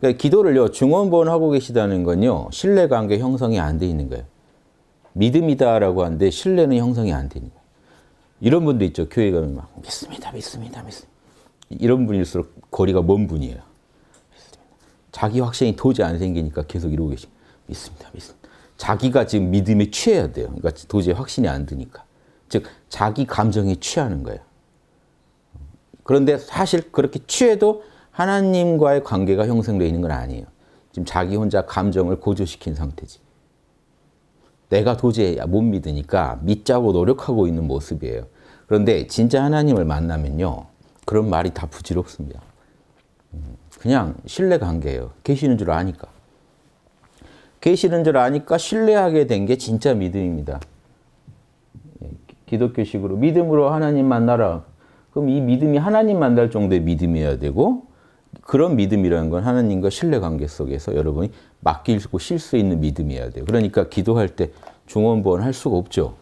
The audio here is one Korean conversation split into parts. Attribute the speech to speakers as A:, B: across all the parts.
A: 그러니까 기도를요, 중원본 하고 계시다는 건요, 신뢰 관계 형성이 안 돼 있는 거예요. 믿음이다라고 하는데 신뢰는 형성이 안 되는 거예요. 이런 분도 있죠. 교회 가면 막 믿습니다, 믿습니다, 믿습니다. 이런 분일수록 거리가 먼 분이에요. 자기 확신이 도저히 안 생기니까 계속 이러고 계시 믿습니다, 믿습니다. 자기가 지금 믿음에 취해야 돼요. 그러니까 도저히 확신이 안 드니까. 즉, 자기 감정에 취하는 거예요. 그런데 사실 그렇게 취해도 하나님과의 관계가 형성되어 있는 건 아니에요. 지금 자기 혼자 감정을 고조시킨 상태지. 내가 도저히 못 믿으니까 믿자고 노력하고 있는 모습이에요. 그런데 진짜 하나님을 만나면요. 그런 말이 다 부질없습니다. 음, 그냥 신뢰 관계예요. 계시는 줄 아니까. 계시는 줄 아니까 신뢰하게 된 게 진짜 믿음입니다. 예, 기독교식으로 믿음으로 하나님 만나라. 그럼 이 믿음이 하나님 만날 정도의 믿음이어야 되고 그런 믿음이라는 건 하나님과 신뢰 관계 속에서 여러분이 맡기고 쉴 수 있는 믿음이어야 돼요. 그러니까 기도할 때 중원부원 할 수가 없죠.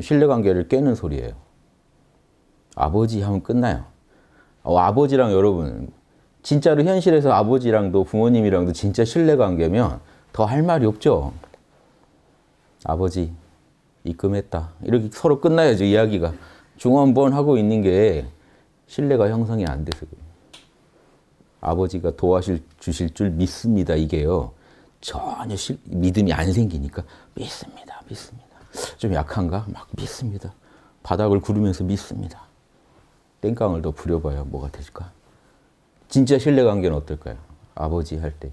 A: 신뢰 관계를 깨는 소리예요. 아버지 하면 끝나요. 어, 아버지랑 여러분 진짜로 현실에서 아버지랑도 부모님이랑도 진짜 신뢰 관계면 더 할 말이 없죠. 아버지 입금했다. 이렇게 서로 끝나야죠 이야기가. 중원부원 하고 있는 게 신뢰가 형성이 안 돼서 그래요. 아버지가 도와실 주실 줄 믿습니다. 이게요. 전혀 실, 믿음이 안 생기니까 믿습니다. 믿습니다. 좀 약한가? 막 믿습니다. 바닥을 구르면서 믿습니다. 땡깡을 더 부려봐야 뭐가 될까? 진짜 신뢰관계는 어떨까요? 아버지 할 때.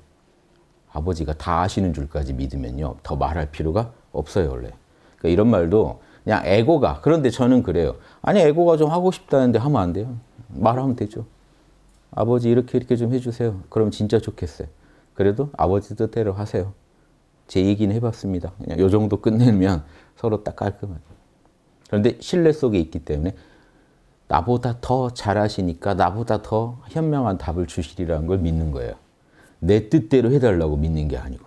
A: 아버지가 다 아시는 줄까지 믿으면요. 더 말할 필요가 없어요, 원래. 그러니까 이런 말도 그냥 에고가. 그런데 저는 그래요. 아니, 에고가 좀 하고 싶다는데 하면 안 돼요. 말하면 되죠. 아버지 이렇게 이렇게 좀 해주세요. 그럼 진짜 좋겠어요. 그래도 아버지 뜻대로 하세요. 제 얘기는 해봤습니다. 그냥 요 정도 끝내면 서로 딱 깔끔하게. 그런데 신뢰 속에 있기 때문에 나보다 더 잘하시니까 나보다 더 현명한 답을 주시리라는 걸 믿는 거예요. 내 뜻대로 해달라고 믿는 게 아니고.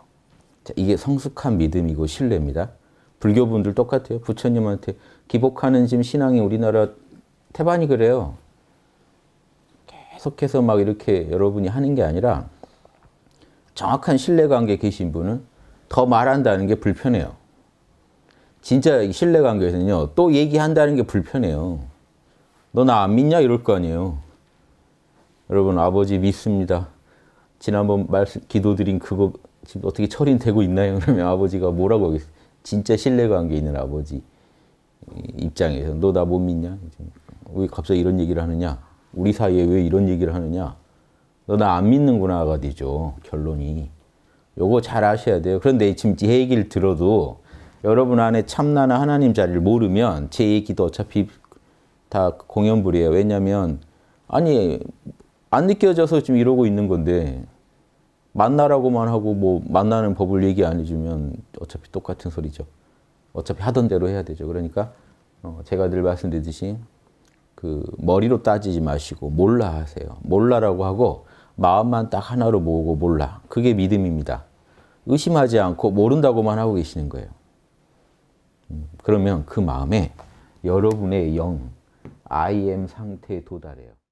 A: 자, 이게 성숙한 믿음이고 신뢰입니다. 불교분들 똑같아요. 부처님한테 기복하는 지금 신앙이 우리나라 태반이 그래요. 약속해서 막 이렇게 여러분이 하는 게 아니라 정확한 신뢰관계에 계신 분은 더 말한다는 게 불편해요. 진짜 신뢰관계에서는요. 또 얘기한다는 게 불편해요. 너 나 안 믿냐? 이럴 거 아니에요. 여러분 아버지 믿습니다. 지난번 말씀 기도드린 그거 지금 어떻게 처리되고 있나요? 그러면 아버지가 뭐라고 하겠어요? 진짜 신뢰관계 있는 아버지 입장에서 너 나 못 믿냐? 왜 갑자기 이런 얘기를 하느냐? 우리 사이에 왜 이런 얘기를 하느냐. 너 나 안 믿는구나가 되죠. 결론이. 요거 잘 아셔야 돼요. 그런데 지금 제 얘기를 들어도 여러분 안에 참나나 하나님 자리를 모르면 제 얘기도 어차피 다 공연불이에요. 왜냐면 아니 안 느껴져서 지금 이러고 있는 건데 만나라고만 하고 뭐 만나는 법을 얘기 안 해주면 어차피 똑같은 소리죠. 어차피 하던 대로 해야 되죠. 그러니까 어, 제가 늘 말씀드리듯이 그 머리로 따지지 마시고 몰라 하세요. 몰라라고 하고 마음만 딱 하나로 모으고 몰라. 그게 믿음입니다. 의심하지 않고 모른다고만 하고 계시는 거예요. 음, 그러면 그 마음에 여러분의 영, I am 상태에 도달해요.